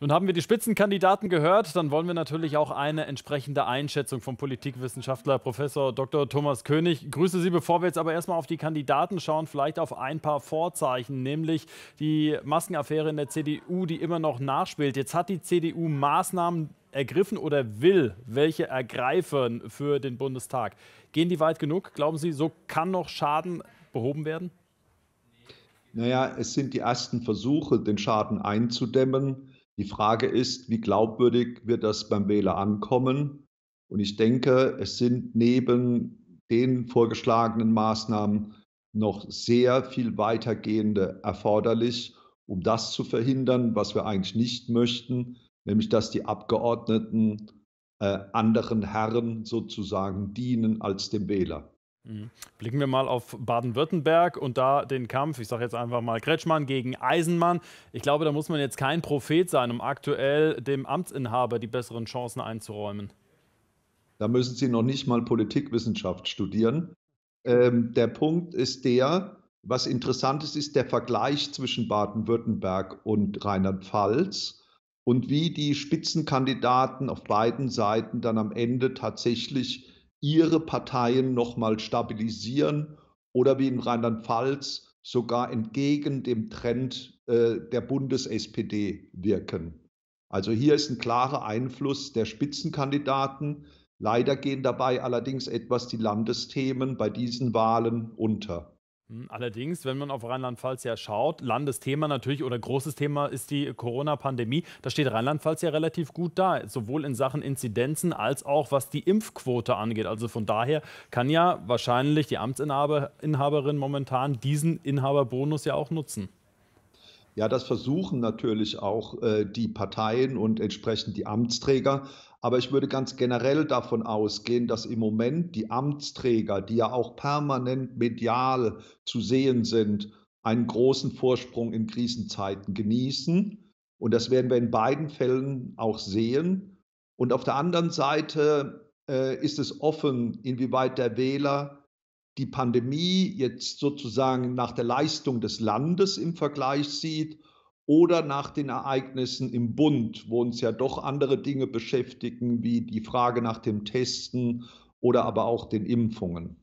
Nun haben wir die Spitzenkandidaten gehört, dann wollen wir natürlich auch eine entsprechende Einschätzung vom Politikwissenschaftler Professor Dr. Thomas König. Ich Grüße Sie, bevor wir jetzt aber erstmal auf die Kandidaten schauen, vielleicht auf ein paar Vorzeichen, nämlich die Maskenaffäre in der CDU, die immer noch nachspielt. Jetzt hat die CDU Maßnahmen ergriffen oder will welche ergreifen für den Bundestag. Gehen die weit genug? Glauben Sie, so kann noch Schaden behoben werden? Naja, es sind die ersten Versuche, den Schaden einzudämmen. Die Frage ist, wie glaubwürdig wird das beim Wähler ankommen? Und ich denke, es sind neben den vorgeschlagenen Maßnahmen noch sehr viel weitergehende erforderlich, um das zu verhindern, was wir eigentlich nicht möchten, nämlich dass die Abgeordneten äh, anderen Herren sozusagen dienen als dem Wähler. Mhm. Blicken wir mal auf Baden-Württemberg und da den Kampf, ich sage jetzt einfach mal Kretschmann gegen Eisenmann. Ich glaube, da muss man jetzt kein Prophet sein, um aktuell dem Amtsinhaber die besseren Chancen einzuräumen. Da müssen Sie noch nicht mal Politikwissenschaft studieren. Ähm, der Punkt ist der, was interessant ist, ist der Vergleich zwischen Baden-Württemberg und Rheinland-Pfalz und wie die Spitzenkandidaten auf beiden Seiten dann am Ende tatsächlich ihre Parteien nochmal stabilisieren oder wie in Rheinland-Pfalz sogar entgegen dem Trend äh, der Bundes-SPD wirken. Also hier ist ein klarer Einfluss der Spitzenkandidaten. Leider gehen dabei allerdings etwas die Landesthemen bei diesen Wahlen unter. Hm, allerdings, wenn man auf Rheinland-Pfalz ja schaut, Landesthema natürlich oder großes Thema ist die Corona-Pandemie. Da steht Rheinland-Pfalz ja relativ gut da, sowohl in Sachen Inzidenzen als auch was die Impfquote angeht. Also von daher kann ja wahrscheinlich die Amtsinhaberin momentan diesen Inhaberbonus ja auch nutzen. Ja, das versuchen natürlich auch äh, die Parteien und entsprechend die Amtsträger. Aber ich würde ganz generell davon ausgehen, dass im Moment die Amtsträger, die ja auch permanent medial zu sehen sind, einen großen Vorsprung in Krisenzeiten genießen. Und das werden wir in beiden Fällen auch sehen. Und auf der anderen Seite äh, ist es offen, inwieweit der Wähler die Pandemie jetzt sozusagen nach der Leistung des Landes im Vergleich sieht oder nach den Ereignissen im Bund, wo uns ja doch andere Dinge beschäftigen, wie die Frage nach dem Testen oder aber auch den Impfungen.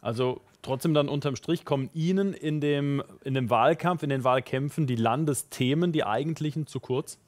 Also trotzdem dann unterm Strich kommen Ihnen in dem, in dem Wahlkampf, in den Wahlkämpfen die Landesthemen, die eigentlichen, zu kurz?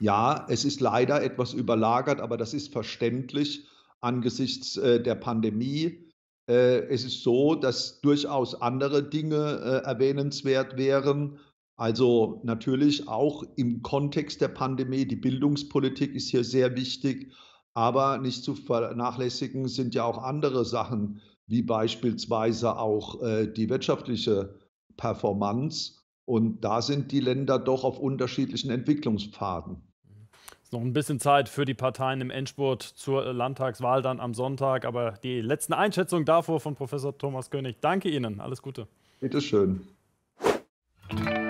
Ja, es ist leider etwas überlagert, aber das ist verständlich angesichts äh, der Pandemie. Äh, es ist so, dass durchaus andere Dinge äh, erwähnenswert wären. Also natürlich auch im Kontext der Pandemie, die Bildungspolitik ist hier sehr wichtig, aber nicht zu vernachlässigen sind ja auch andere Sachen, wie beispielsweise auch äh, die wirtschaftliche Performance. Und da sind die Länder doch auf unterschiedlichen Entwicklungspfaden. Ist noch ein bisschen Zeit für die Parteien im Endspurt zur Landtagswahl dann am Sonntag. Aber die letzten Einschätzungen davor von Professor Thomas König. Danke Ihnen. Alles Gute. Bitteschön. schön.